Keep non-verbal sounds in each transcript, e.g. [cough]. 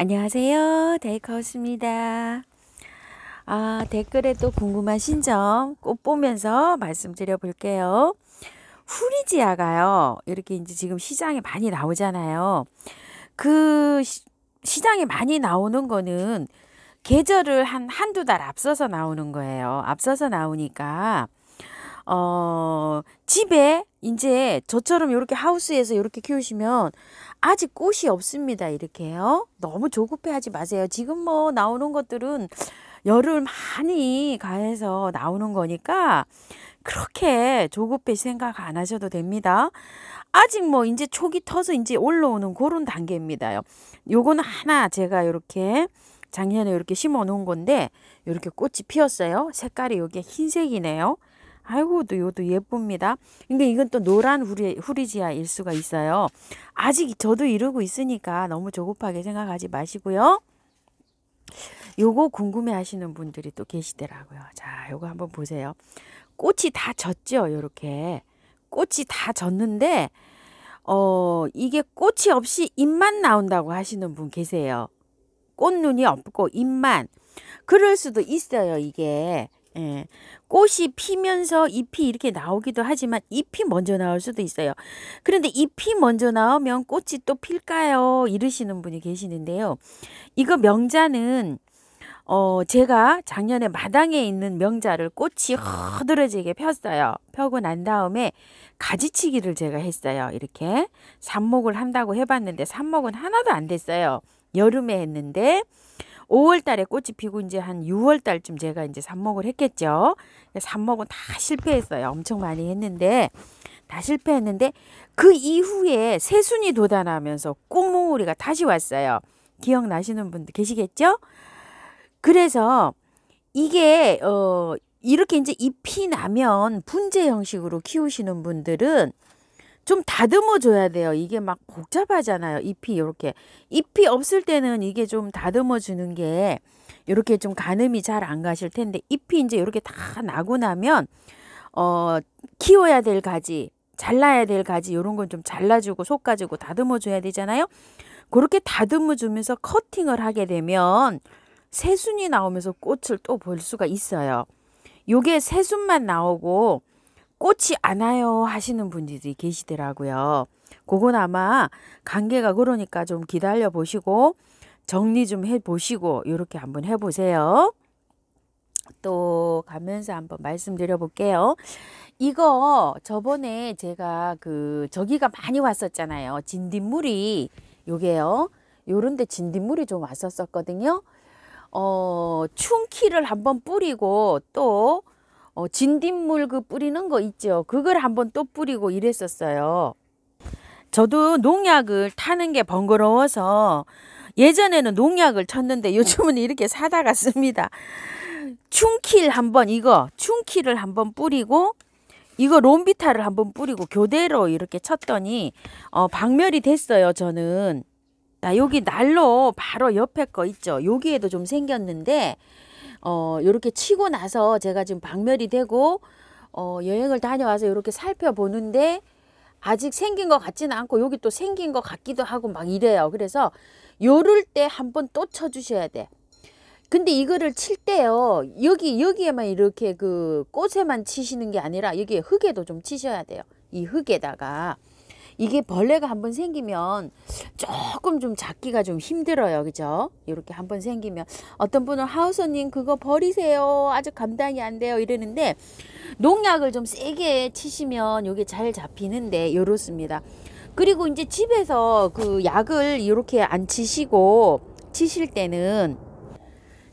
안녕하세요. 데이커스입니다. 아, 댓글에 또 궁금하신 점 꼭 보면서 말씀드려 볼게요. 후리지아가요. 이렇게 이제 지금 시장에 많이 나오잖아요. 그 시, 장에 많이 나오는 거는 계절을 한 한두 달 앞서서 나오는 거예요. 앞서서 나오니까 어, 집에 이제 저처럼 이렇게 하우스에서 이렇게 키우시면 아직 꽃이 없습니다. 이렇게요. 너무 조급해 하지 마세요. 지금 뭐 나오는 것들은 열을 많이 가해서 나오는 거니까 그렇게 조급해 생각 안 하셔도 됩니다. 아직 뭐 이제 초기 터서 이제 올라오는 그런 단계입니다요. 요거는 하나 제가 이렇게 작년에 이렇게 심어 놓은 건데 이렇게 꽃이 피었어요. 색깔이 여게 흰색이네요. 아이고 도 이것도 예쁩니다. 근데 이건 또 노란 후리, 후리지아일 수가 있어요. 아직 저도 이러고 있으니까 너무 조급하게 생각하지 마시고요. 요거 궁금해 하시는 분들이 또 계시더라고요. 자, 요거 한번 보세요. 꽃이 다 졌죠? 요렇게. 꽃이 다 졌는데, 어, 이게 꽃이 없이 잎만 나온다고 하시는 분 계세요. 꽃눈이 없고 잎만. 그럴 수도 있어요, 이게. 예. 꽃이 피면서 잎이 이렇게 나오기도 하지만 잎이 먼저 나올 수도 있어요. 그런데 잎이 먼저 나오면 꽃이 또 필까요? 이러시는 분이 계시는데요. 이거 명자는 어, 제가 작년에 마당에 있는 명자를 꽃이 허드러지게 폈어요. 펴고 난 다음에 가지치기를 제가 했어요. 이렇게 삽목을 한다고 해봤는데 삽목은 하나도 안 됐어요. 여름에 했는데 5월 달에 꽃이 피고 이제 한 6월 달쯤 제가 이제 삽목을 했겠죠. 삽목은 다 실패했어요. 엄청 많이 했는데 다 실패했는데 그 이후에 새순이 돋아나면서 꽃몽우리가 다시 왔어요. 기억나시는 분들 계시겠죠? 그래서 이게 어 이렇게 이제 잎이 나면 분재 형식으로 키우시는 분들은 좀 다듬어 줘야 돼요. 이게 막 복잡하잖아요. 잎이 이렇게 잎이 없을 때는 이게 좀 다듬어 주는 게 이렇게 좀 가늠이 잘 안 가실 텐데 잎이 이제 이렇게 다 나고 나면 어 키워야 될 가지, 잘라야 될 가지 이런 건 좀 잘라주고 속가지고 다듬어 줘야 되잖아요. 그렇게 다듬어 주면서 커팅을 하게 되면 새순이 나오면서 꽃을 또 볼 수가 있어요. 요게 새순만 나오고 꽃이 안 와요 하시는 분들이 계시더라고요. 그건 아마 관계가 그러니까 좀 기다려 보시고 정리 좀 해 보시고 이렇게 한번 해 보세요. 또 가면서 한번 말씀드려 볼게요. 이거 저번에 제가 그 저기가 많이 왔었잖아요. 진딧물이 요게요. 요런데 진딧물이 좀 왔었었거든요. 어, 충키를 한번 뿌리고 또 어, 진딧물 그 뿌리는 거 있죠. 그걸 한번 또 뿌리고 이랬었어요. 저도 농약을 타는 게 번거로워서 예전에는 농약을 쳤는데 요즘은 네. 이렇게 사다가 씁니다. 충킬 한번 이거 충킬을 한번 뿌리고 이거 롬비타를 한번 뿌리고 교대로 이렇게 쳤더니 어, 박멸이 됐어요 저는. 나 여기 날로 바로 옆에 거 있죠. 여기에도 좀 생겼는데 어, 요렇게 치고 나서 제가 지금 박멸이 되고 어, 여행을 다녀와서 요렇게 살펴보는데 아직 생긴 것 같지는 않고 여기 또 생긴 것 같기도 하고 막 이래요. 그래서 요럴 때 한번 또 쳐주셔야 돼. 근데 이거를 칠 때요. 여기 여기에만 이렇게 그 꽃에만 치시는 게 아니라 여기에 흙에도 좀 치셔야 돼요. 이 흙에다가 이게 벌레가 한 번 생기면 조금 좀 잡기가 좀 힘들어요. 그죠? 이렇게 한번 생기면 어떤 분은 하우서님 그거 버리세요. 아직 감당이 안 돼요. 이러는데 농약을 좀 세게 치시면 이게 잘 잡히는데 이렇습니다. 그리고 이제 집에서 그 약을 이렇게 안 치시고 치실 때는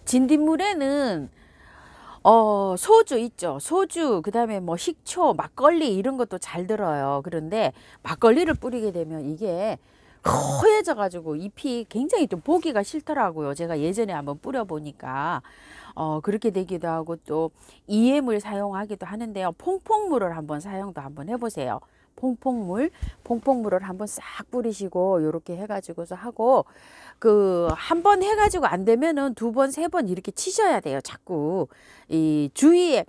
진딧물에는 어, 소주 있죠. 소주, 그 다음에 뭐 식초, 막걸리 이런 것도 잘 들어요. 그런데 막걸리를 뿌리게 되면 이게 허해져 가지고 잎이 굉장히 좀 보기가 싫더라고요 제가 예전에 한번 뿌려 보니까 어 그렇게 되기도 하고 또 이엠을 사용하기도 하는데요 퐁퐁물을 한번 사용도 한번 해보세요 퐁퐁물퐁퐁물을 한번 싹 뿌리시고 요렇게 해가지고서 하고 그한 번 해가지고 안 되면은 두 번, 세 번 이렇게 치셔야 돼요. 자꾸 이 주위에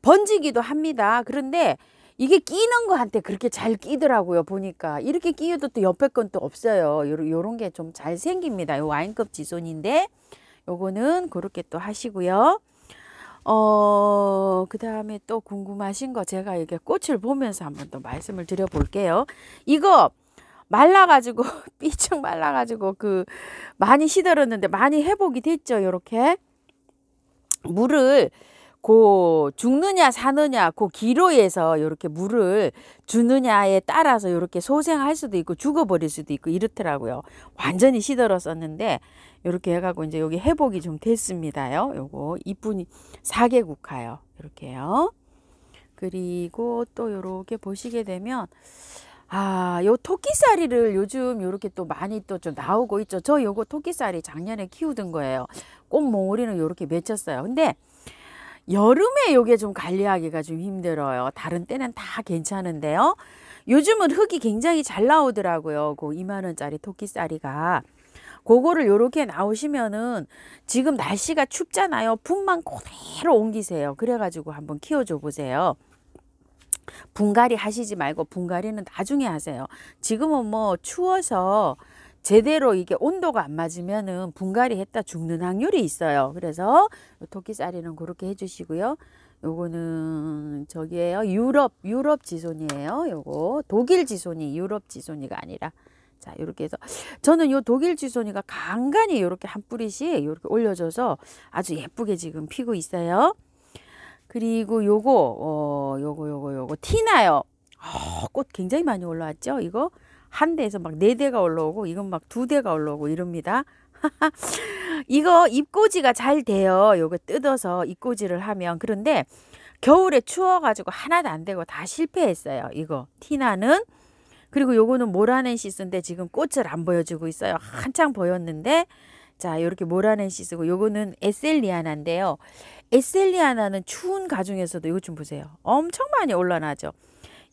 번지기도 합니다. 그런데 이게 끼는 거한테 그렇게 잘 끼더라고요 보니까 이렇게 끼어도 또 옆에 건 또 없어요 요런, 게 좀 잘 생깁니다 요 와인컵 지손인데 요거는 그렇게 또 하시고요 어, 그 다음에 또 궁금하신 거 제가 이게 꽃을 보면서 한번 또 말씀을 드려볼게요. 이거 말라가지고, [laughs] 삐쩍 말라가지고, 그, 많이 시들었는데 많이 회복이 됐죠, 요렇게. 물을 그 죽느냐 사느냐 그 기로에서 이렇게 물을 주느냐에 따라서 이렇게 소생할 수도 있고 죽어버릴 수도 있고 이렇더라고요. 완전히 시들었었는데 이렇게 해가고 이제 여기 회복이 좀 됐습니다요. 요거 이쁜이 사계 국화요. 이렇게요. 그리고 또 요렇게 보시게 되면 아, 요 토끼살이를 요즘 요렇게 또 많이 또 좀 나오고 있죠. 저 요거 토끼살이 작년에 키우던 거예요. 꽃 몽우리는 요렇게 맺혔어요. 근데 여름에 요게 좀 관리하기가 좀 힘들어요. 다른 때는 다 괜찮은데요. 요즘은 흙이 굉장히 잘 나오더라고요. 그 2만원짜리 토끼살이가. 그거를 요렇게 나오시면은 지금 날씨가 춥잖아요. 분만 그대로 옮기세요. 그래가지고 한번 키워줘 보세요. 분갈이 하시지 말고 분갈이는 나중에 하세요. 지금은 뭐 추워서 제대로 이게 온도가 안 맞으면은 분갈이 했다 죽는 확률이 있어요. 그래서 토끼살이는 그렇게 해주시고요. 요거는 저기에요. 유럽, 유럽 지손이에요. 요거 독일 지손이 유럽 지손이가 아니라 자요렇게 해서 저는 요 독일 지손이가 간간히 요렇게한 뿌리씩 요렇게 올려줘서 아주 예쁘게 지금 피고 있어요. 그리고 요거 어 요거 요거 요거 티나요. 어, 꽃 굉장히 많이 올라왔죠. 이거 한 대에서 막 네 대가 올라오고 이건 막 두 대가 올라오고 이럽니다. [laughs] 이거 잎꽂이가 잘 돼요. 요거 뜯어서 잎꽂이를 하면 그런데 겨울에 추워가지고 하나도 안 되고 다 실패했어요. 이거 티나는 그리고 요거는 모라넨시스인데 지금 꽃을 안 보여주고 있어요. 한창 보였는데 자 이렇게 모라넨시스고 요거는 에셀리아나인데요. 에셀리아나는 추운 가중에서도 이거 좀 보세요. 엄청 많이 올라나죠.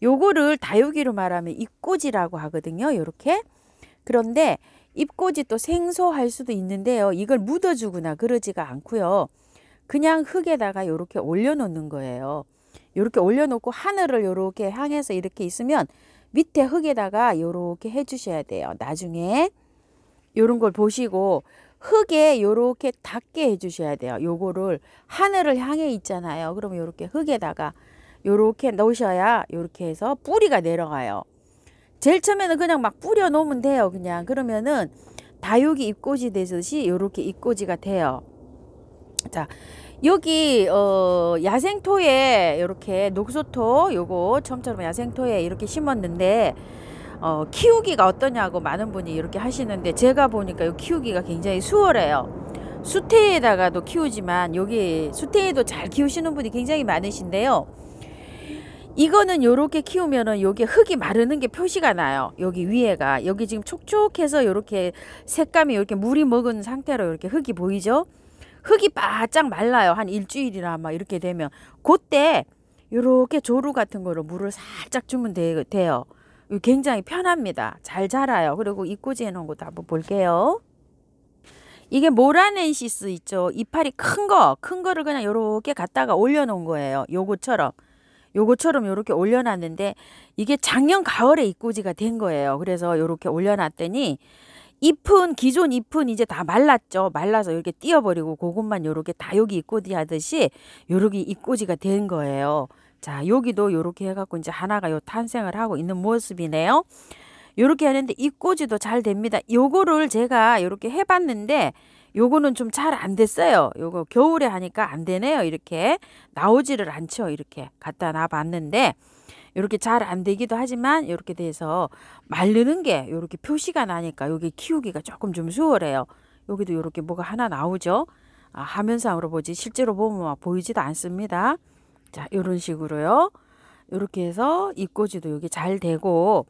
요거를 다육이로 말하면 잎꽂이라고 하거든요. 요렇게. 그런데 잎꽂이 또 생소할 수도 있는데요. 이걸 묻어주거나 그러지가 않고요. 그냥 흙에다가 요렇게 올려놓는 거예요. 요렇게 올려놓고 하늘을 요렇게 향해서 이렇게 있으면 밑에 흙에다가 요렇게 해주셔야 돼요. 나중에 요런 걸 보시고 흙에 요렇게 닿게 해주셔야 돼요. 요거를 하늘을 향해 있잖아요. 그럼 요렇게 흙에다가 요렇게 넣으셔야 요렇게 해서 뿌리가 내려가요. 제일 처음에는 그냥 막 뿌려 놓으면 돼요. 그냥 그러면은 다육이 잎꽂이 되듯이 요렇게 잎꽂이가 돼요. 자, 여기 어 야생토에 요렇게 녹소토 요거 처음처럼 야생토에 이렇게 심었는데 어 키우기가 어떠냐고 많은 분이 이렇게 하시는데 제가 보니까 요 키우기가 굉장히 수월해요. 수태에다가도 키우지만 여기 수태에도 잘 키우시는 분이 굉장히 많으신데요. 이거는 요렇게 키우면은 요게 흙이 마르는 게 표시가 나요. 여기 위에가 여기 지금 촉촉해서 요렇게 색감이 이렇게 물이 먹은 상태로 이렇게 흙이 보이죠? 흙이 바짝 말라요. 한 일주일이나 막 이렇게 되면 그때 요렇게 조루 같은 거로 물을 살짝 주면 되, 돼요. 굉장히 편합니다. 잘 자라요. 그리고 입꼬지 해놓은 것도 한번 볼게요. 이게 모라넨시스 있죠. 이파리 큰 거, 큰 거를 그냥 요렇게 갖다가 올려놓은 거예요. 요거처럼. 요거처럼 요렇게 올려놨는데 이게 작년 가을에 입꼬지가 된 거예요. 그래서 요렇게 올려놨더니 잎은 기존 잎은 이제 다 말랐죠. 말라서 이렇게 띄어버리고 그것만 요렇게 다 여기 입꼬지 하듯이 요렇게 입꼬지가 된 거예요. 자 여기도 요렇게 해갖고 이제 하나가 요 탄생을 하고 있는 모습이네요. 요렇게 하는데 입꼬지도 잘 됩니다. 요거를 제가 요렇게 해봤는데 요거는 좀 잘 안 됐어요. 요거 겨울에 하니까 안 되네요. 이렇게 나오지를 않죠. 이렇게 갖다 놔봤는데 이렇게 잘 안 되기도 하지만 이렇게 돼서 말르는 게 이렇게 표시가 나니까 여기 키우기가 조금 좀 수월해요. 여기도 이렇게 뭐가 하나 나오죠. 아, 화면상으로 보지 실제로 보면 보이지도 않습니다. 자, 이런 식으로요. 이렇게 해서 입꽂지도 여기 잘 되고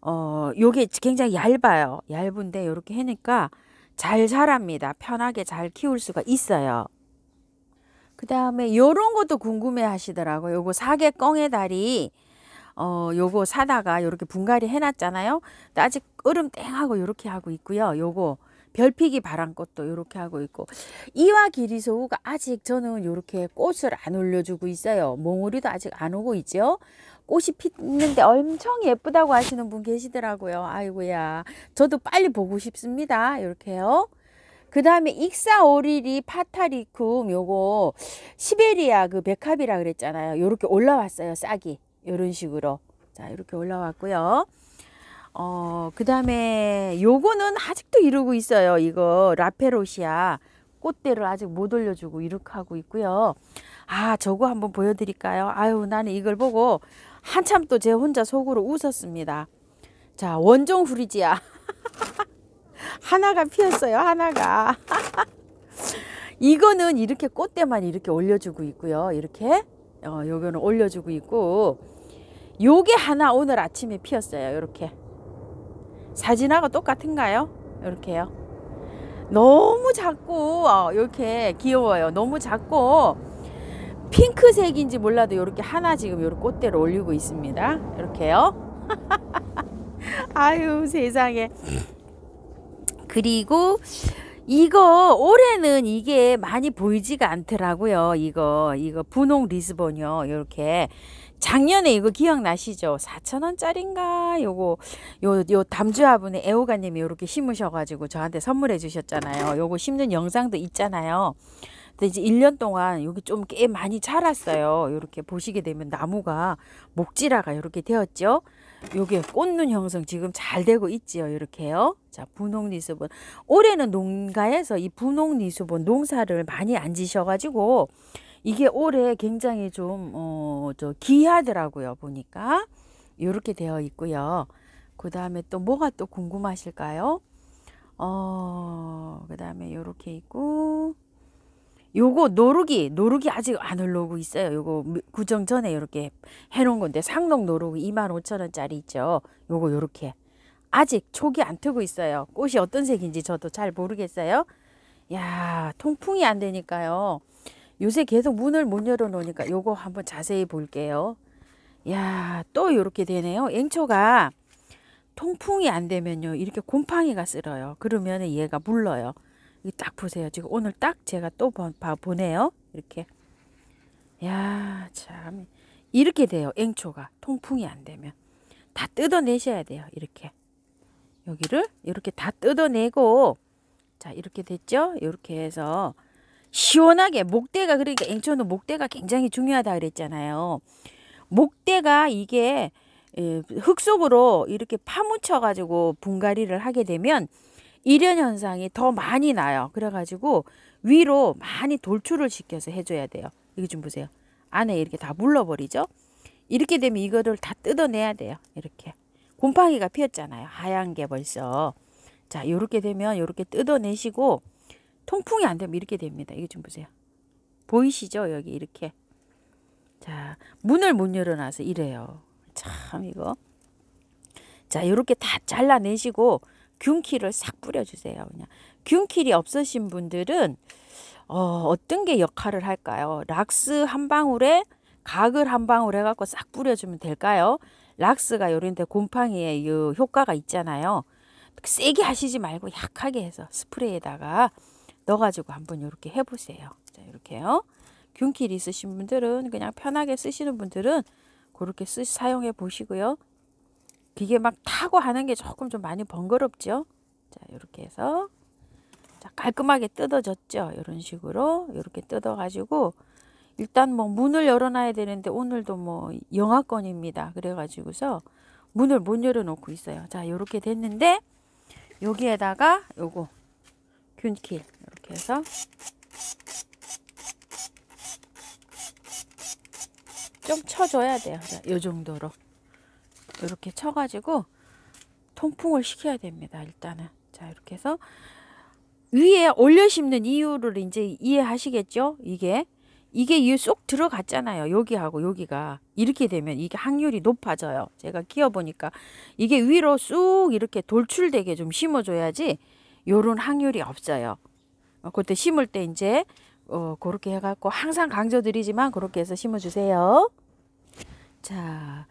어, 요게 굉장히 얇아요. 얇은데 이렇게 해니까 잘 자랍니다. 편하게 잘 키울 수가 있어요. 그 다음에 요런 것도 궁금해 하시더라고요. 요거 사계꽁의 다리 어, 요거 사다가 요렇게 분갈이 해놨잖아요. 아직 얼음 땡 하고 요렇게 하고 있고요. 요거 별피기 바람꽃도 이렇게 하고 있고 이와 기리소우가 아직 저는 이렇게 꽃을 안 올려주고 있어요. 몽우리도 아직 안 오고 있죠. 꽃이 피는데 엄청 예쁘다고 하시는 분 계시더라고요. 아이고야 저도 빨리 보고 싶습니다. 이렇게요. 그 다음에 익사오리리 파타리쿰 요거 시베리아 그 백합이라 그랬잖아요. 이렇게 올라왔어요. 싹이. 요런 식으로. 자 이렇게 올라왔고요. 어, 그 다음에 요거는 아직도 이루고 있어요. 이거 라페로시아 꽃대를 아직 못 올려주고 이렇게 하고 있고요. 아, 저거 한번 보여드릴까요? 아유, 나는 이걸 보고 한참 또 제 혼자 속으로 웃었습니다. 자, 원종 후리지아. [laughs] 하나가 피었어요, 하나가. [laughs] 이거는 이렇게 꽃대만 이렇게 올려주고 있고요. 이렇게. 어, 요거는 올려주고 있고. 요게 하나 오늘 아침에 피었어요, 이렇게. 사진하고 똑같은가요? 이렇게요. 너무 작고 이렇게 어, 귀여워요. 너무 작고 핑크색인지 몰라도 이렇게 하나 지금 이렇게 꽃대를 올리고 있습니다. 이렇게요. [laughs] 아유 세상에. 그리고 이거 올해는 이게 많이 보이지가 않더라고요. 이거 이거 분홍 리스본이요. 이렇게 작년에 이거 기억나시죠? 4 0 0 0원짜린가 요거, 요, 요 담주화분에 애호가님이 요렇게 심으셔가지고 저한테 선물해 주셨잖아요. 요거 심는 영상도 있잖아요. 근데 이제 1년 동안 여기 좀 꽤 많이 자랐어요. 요렇게 보시게 되면 나무가 목지라가 요렇게 되었죠. 요게 꽃눈 형성 지금 잘 되고 있지요. 이렇게요. 자, 분홍 리수분 올해는 농가에서 이 분홍 리수분 농사를 많이 안 지셔가지고 이게 올해 굉장히 좀, 어, 저, 귀하더라고요, 보니까. 요렇게 되어 있고요. 그 다음에 또 뭐가 또 궁금하실까요? 어, 그 다음에 요렇게 있고, 요거 노루기, 노루기 아직 안 올라오고 있어요. 요거 구정 전에 요렇게 해놓은 건데, 상록 노루기 25,000원짜리 있죠. 요거 요렇게. 아직 촉이 안 트고 있어요. 꽃이 어떤 색인지 저도 잘 모르겠어요. 야, 통풍이 안 되니까요. 요새 계속 문을 못 열어놓으니까 요거 한번 자세히 볼게요. 야, 또 이렇게 되네요. 앵초가 통풍이 안 되면요. 이렇게 곰팡이가 쓸어요. 그러면 얘가 물러요. 딱 보세요. 지금 오늘 딱 제가 또 보네요. 이렇게. 야, 참. 이렇게 돼요. 앵초가 통풍이 안 되면. 다 뜯어내셔야 돼요. 이렇게. 여기를 이렇게 다 뜯어내고 자, 이렇게 됐죠? 이렇게 해서 시원하게 목대가 그러니까 앵초는 목대가 굉장히 중요하다 그랬잖아요. 목대가 이게 예, 흙 속으로 이렇게 파묻혀 가지고 분갈이를 하게 되면 일련 현상이 더 많이 나요. 그래가지고 위로 많이 돌출을 시켜서 해줘야 돼요. 이거 좀 보세요. 안에 이렇게 다 물러버리죠. 이렇게 되면 이거를 다 뜯어내야 돼요. 이렇게 곰팡이가 피었잖아요. 하얀 게 벌써. 자, 요렇게 되면 요렇게 뜯어내시고 통풍이 안 되면 이렇게 됩니다. 이게 좀 보세요. 보이시죠? 여기 이렇게. 자, 문을 못 열어놔서 이래요. 참 이거. 자, 이렇게 다 잘라내시고 균키를 싹 뿌려주세요. 그냥 균킬이 없으신 분들은 어, 어떤 게 역할을 할까요? 락스 한 방울에 각을 한 방울 해갖고 싹 뿌려주면 될까요? 락스가 요런데 곰팡이에 효과가 있잖아요. 세게 하시지 말고 약하게 해서 스프레이에다가 넣어가지고 한번 이렇게 해보세요. 자, 이렇게요. 균길 있으신 분들은 그냥 편하게 쓰시는 분들은 그렇게 쓰, 사용해 보시고요. 이게 막 타고 하는 게 조금 좀 많이 번거롭죠. 자, 이렇게 해서 자, 깔끔하게 뜯어졌죠. 이런 식으로 이렇게 뜯어가지고 일단 뭐 문을 열어놔야 되는데 오늘도 뭐 영하권입니다. 그래가지고서 문을 못 열어놓고 있어요. 자, 이렇게 됐는데 여기에다가 요거 균킬 이렇게 해서 좀 쳐줘야 돼요. 이 정도로 이렇게 쳐가지고 통풍을 시켜야 됩니다. 일단은 자 이렇게 해서 위에 올려 심는 이유를 이제 이해하시겠죠? 이게 이게 쏙 들어갔잖아요. 여기하고 여기가 이렇게 되면 이게 확률이 높아져요. 제가 끼워 보니까 이게 위로 쑥 이렇게 돌출되게 좀 심어줘야지 요런 확률이 없어요. 어, 그때 심을 때 이제 어, 그렇게 해갖고 항상 강조드리지만 그렇게 해서 심어주세요. 자,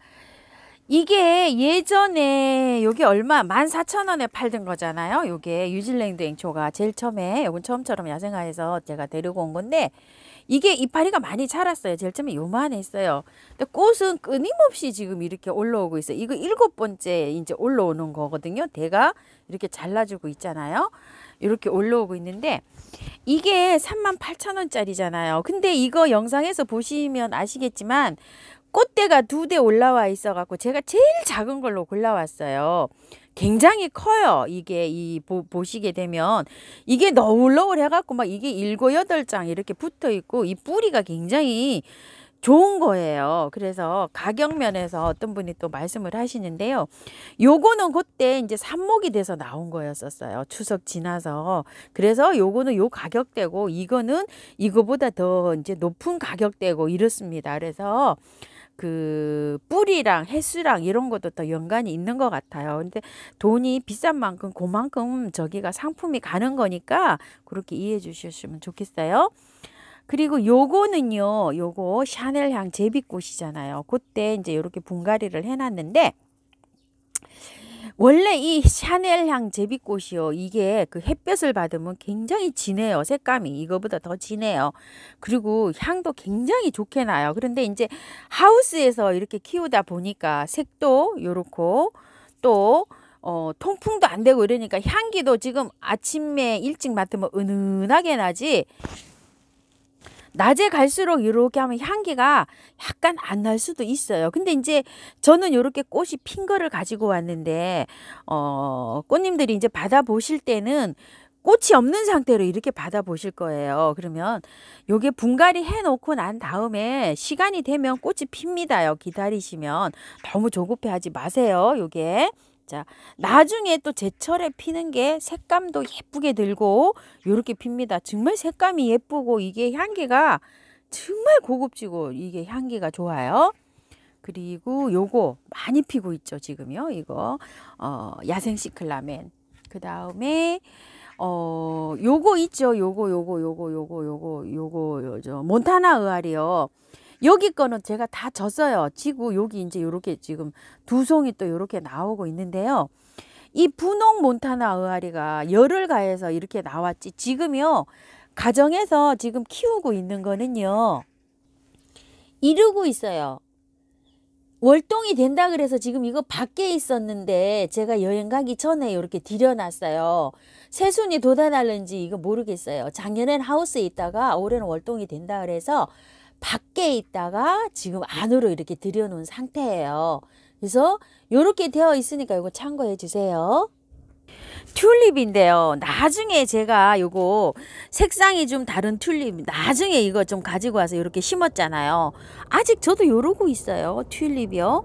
이게 예전에 여기 얼마 만 사천 원에 팔던 거잖아요. 요게 유질랭드 앵초가 제일 처음에 요건 처음처럼 야생화에서 제가 데리고 온 건데 이게 이파리가 많이 자랐어요. 제일 처음에 요만했어요. 근데 꽃은 끊임없이 지금 이렇게 올라오고 있어요. 이거 일곱 번째 이제 올라오는 거거든요. 대가 이렇게 잘라주고 있잖아요. 이렇게 올라오고 있는데 이게 38,000원짜리잖아요. 근데 이거 영상에서 보시면 아시겠지만 꽃대가 두 대 올라와 있어 갖고 제가 제일 작은 걸로 골라왔어요. 굉장히 커요. 이게 이 보, 보시게 되면 이게 너울너울 해갖고 막 이게 일곱 여덟 장 이렇게 붙어 있고 이 뿌리가 굉장히 좋은 거예요. 그래서 가격 면에서 어떤 분이 또 말씀을 하시는데요. 요거는 그때 이제 삽목이 돼서 나온 거였었어요. 추석 지나서. 그래서 요거는 요 가격대고 이거는 이거보다 더 이제 높은 가격대고 이렇습니다. 그래서 그 뿌리랑 횟수랑 이런 것도 더 연관이 있는 것 같아요. 근데 돈이 비싼 만큼 그만큼 저기가 상품이 가는 거니까 그렇게 이해해 주셨으면 좋겠어요. 그리고 요거는요. 요거 샤넬향 제비꽃이잖아요. 그때 이제 이렇게 분갈이를 해놨는데 원래 이 샤넬향 제비꽃이요. 이게 그 햇볕을 받으면 굉장히 진해요. 색감이 이거보다 더 진해요. 그리고 향도 굉장히 좋게 나요. 그런데 이제 하우스에서 이렇게 키우다 보니까 색도 요렇고 또 어, 통풍도 안 되고 이러니까 향기도 지금 아침에 일찍 맡으면 은은하게 나지 낮에 갈수록 이렇게 하면 향기가 약간 안 날 수도 있어요. 근데 이제 저는 이렇게 꽃이 핀 거를 가지고 왔는데 어, 꽃님들이 이제 받아 보실 때는 꽃이 없는 상태로 이렇게 받아 보실 거예요. 그러면 요게 분갈이 해놓고 난 다음에 시간이 되면 꽃이 핍니다 기다리시면 너무 조급해 하지 마세요. 요게. 자, 나중에 또 제철에 피는 게 색감도 예쁘게 들고 요렇게 핍니다. 정말 색감이 예쁘고 이게 향기가 정말 고급지고 이게 향기가 좋아요. 그리고 요거 많이 피고 있죠, 지금요. 이거 어, 야생 시클라멘. 그다음에 어 요거 있죠. 요거 요거 요거 요거 요거 요거 요저 몬타나 의알이요. 여기 거는 제가 다 졌어요. 지고 여기 이제 요렇게 지금 두 송이 또 요렇게 나오고 있는데요. 이 분홍 몬타나 의아리가 열을 가해서 이렇게 나왔지 지금요 가정에서 지금 키우고 있는 거는요 이루고 있어요 월동이 된다 그래서 지금 이거 밖에 있었는데 제가 여행 가기 전에 이렇게 들여놨어요 새순이 돋아날는지 이거 모르겠어요 작년엔 하우스에 있다가 올해는 월동이 된다 그래서 밖에 있다가 지금 안으로 이렇게 들여놓은 상태예요. 그래서 이렇게 되어 있으니까 이거 참고해 주세요. 튤립인데요. 나중에 제가 이거 색상이 좀 다른 튤립 나중에 이거 좀 가지고 와서 이렇게 심었잖아요. 아직 저도 요러고 있어요. 튤립이요.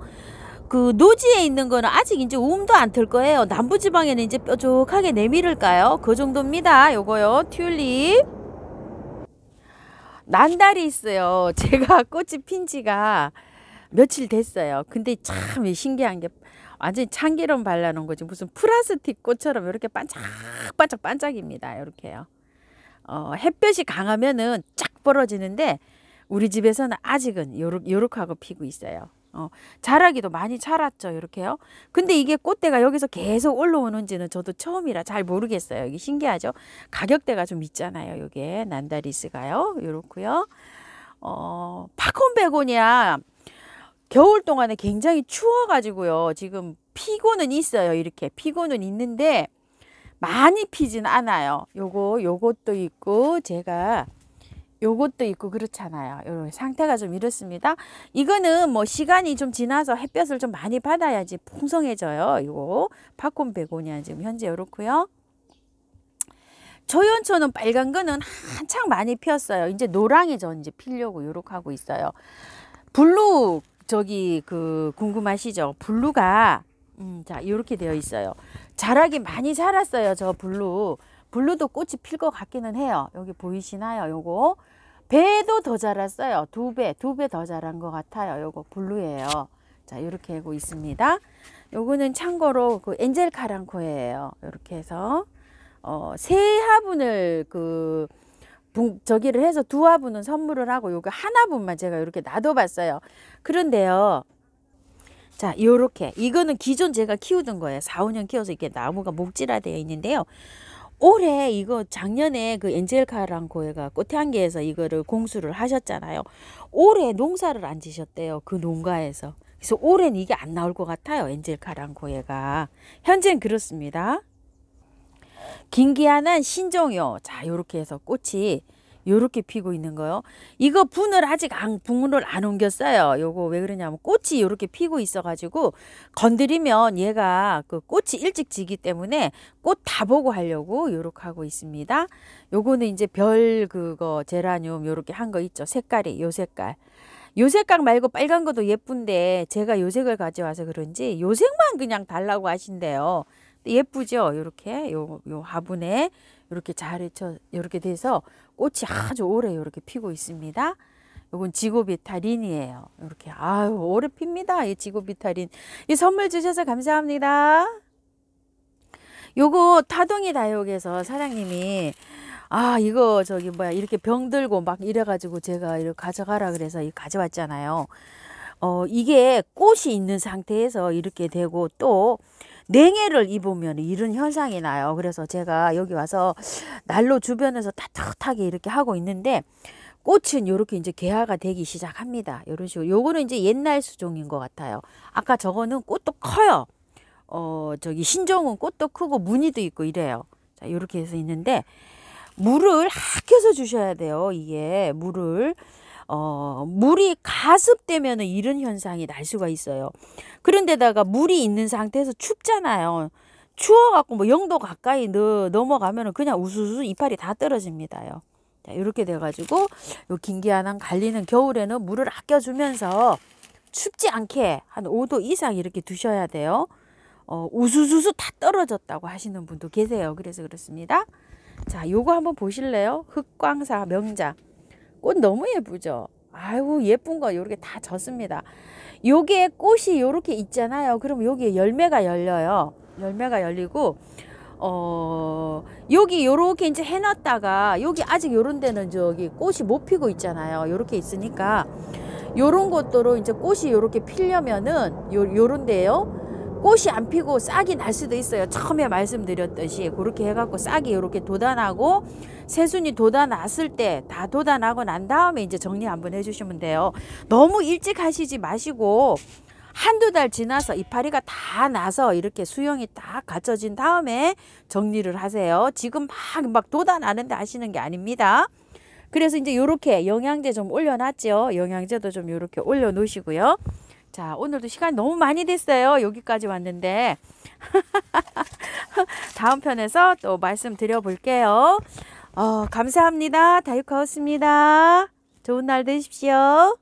그 노지에 있는 거는 아직 이제 움도 안 틀 거예요. 남부지방에는 이제 뾰족하게 내밀을까요? 그 정도입니다. 요거요. 튤립. 난달이 있어요. [laughs] 제가 꽃이 핀 지가 며칠 됐어요. 근데 참 신기한 게 완전히 참기름 발라놓은 거지 무슨 플라스틱 꽃처럼 이렇게 반짝반짝 반짝입니다. 이렇게요. 어, 햇볕이 강하면은 쫙 벌어지는데 우리 집에서는 아직은 요렇 요렇게 하고 피고 있어요. 어, 자라기도 많이 자랐죠. 이렇게요. 근데 이게 꽃대가 여기서 계속 올라오는지는 저도 처음이라 잘 모르겠어요. 이게 신기하죠. 가격대가 좀 있잖아요. 요게 난다리스가요. 요렇고요. 어, 팝콘 베고니아 겨울 동안에 굉장히 추워가지고요. 지금 피고는 있어요. 이렇게 피고는 있는데 많이 피진 않아요. 요거 요것도 있고 제가 요것도 있고 그렇잖아요. 요런 상태가 좀 이렇습니다. 이거는 뭐 시간이 좀 지나서 햇볕을 좀 많이 받아야지 풍성해져요. 이거 팝콘 베고니아 지금 현재 요렇고요. 초연초는 빨간 거는 한창 많이 피었어요. 이제 노랑이 전 이제 피려고 요렇게 하고 있어요. 블루 저기 그 궁금하시죠? 블루가 음, 자요렇게 되어 있어요. 자락이 많이 자랐어요. 저 블루. 블루도 꽃이 필 것 같기는 해요. 여기 보이시나요? 요거 배도 더 자랐어요. 두 배, 두 배 더 자란 것 같아요. 요거 블루예요. 자, 이렇게 하고 있습니다. 요거는 참고로 그 엔젤 카랑코예요. 이렇게 해서 어, 세 화분을 그 저기를 해서 두 화분은 선물을 하고 요거 하나분만 제가 이렇게 놔둬봤어요. 그런데요. 자, 요렇게. 이거는 기존 제가 키우던 거예요. 4, 5년 키워서 이게 렇 나무가 목질화되어 있는데요. 올해 이거 작년에 그 엔젤카랑고 해가 꽃향기에서 이거를 공수를 하셨잖아요. 올해 농사를 안 지셨대요. 그 농가에서. 그래서 올해는 이게 안 나올 것 같아요. 엔젤카랑고 해가. 현재는 그렇습니다. 긴기아는 신종요. 자, 요렇게 해서 꽃이 요렇게 피고 있는 거요. 이거 분을 아직 안, 분을 안 옮겼어요. 요거 왜 그러냐면 꽃이 요렇게 피고 있어가지고 건드리면 얘가 그 꽃이 일찍 지기 때문에 꽃 다 보고 하려고 요렇게 하고 있습니다. 요거는 이제 별 그거 제라늄 요렇게 한 거 있죠. 색깔이 요 색깔. 요 색깔 말고 빨간 것도 예쁜데 제가 요색을 가져와서 그런지 요색만 그냥 달라고 하신대요. 예쁘죠? 이렇게 요, 요 화분에 이렇게 잘 헤쳐 이렇게 돼서 꽃이 아주 오래 이렇게 피고 있습니다. 요건 지구비타린이에요 이렇게 아유 오래 핍니다. 이지구비타린이 선물 주셔서 감사합니다. 요거 타동이 다육에서 사장님이 아 이거 저기 뭐야 이렇게 병 들고 막 이래가지고 제가 이렇게 가져가라 그래서 이 가져왔잖아요. 어 이게 꽃이 있는 상태에서 이렇게 되고 또 냉해를 입으면 이런 현상이 나요. 그래서 제가 여기 와서 난로 주변에서 따뜻하게 이렇게 하고 있는데 꽃은 이렇게 이제 개화가 되기 시작합니다. 이런 식으로 요거는 이제 옛날 수종인 것 같아요. 아까 저거는 꽃도 커요. 어 저기 신종은 꽃도 크고 무늬도 있고 이래요. 자 이렇게 해서 있는데 물을 학해서 주셔야 돼요. 이게 물을 어, 물이 가습되면 이런 현상이 날 수가 있어요. 그런데다가 물이 있는 상태에서 춥잖아요. 추워갖고 뭐 0도 가까이 넘어가면 그냥 우수수 이파리 다 떨어집니다요. 자, 이렇게 돼가지고 요 긴기아랑 갈리는 겨울에는 물을 아껴주면서 춥지 않게 한 5도 이상 이렇게 두셔야 돼요. 어, 우수수수 다 떨어졌다고 하시는 분도 계세요. 그래서 그렇습니다. 자, 요거 한번 보실래요? 흑광사 명작. 꽃 너무 예쁘죠? 아유 예쁜 거 요렇게 다 젖습니다. 요게 꽃이 요렇게 있잖아요. 그럼 여기 열매가 열려요. 열매가 열리고 어 여기 요렇게 이제 해놨다가 여기 아직 요런 데는 저기 꽃이 못 피고 있잖아요. 요렇게 있으니까 요런 것도로 이제 꽃이 요렇게 피려면은 요 요런 데요. 꽃이 안 피고 싹이 날 수도 있어요. 처음에 말씀드렸듯이 그렇게 해갖고 싹이 이렇게 돋아나고 새순이 돋아났을 때 다 돋아나고 난 다음에 이제 정리 한번 해주시면 돼요. 너무 일찍 하시지 마시고 한두 달 지나서 이파리가 다 나서 이렇게 수영이 다 갖춰진 다음에 정리를 하세요. 지금 막, 막 돋아나는데 하시는 게 아닙니다. 그래서 이제 이렇게 영양제 좀 올려놨죠. 영양제도 좀 이렇게 올려놓으시고요. 자, 오늘도 시간 너무 많이 됐어요. 여기까지 왔는데. [laughs] 다음 편에서 또 말씀드려 볼게요. 어, 감사합니다. 다육하우스입니다. 좋은 날 되십시오.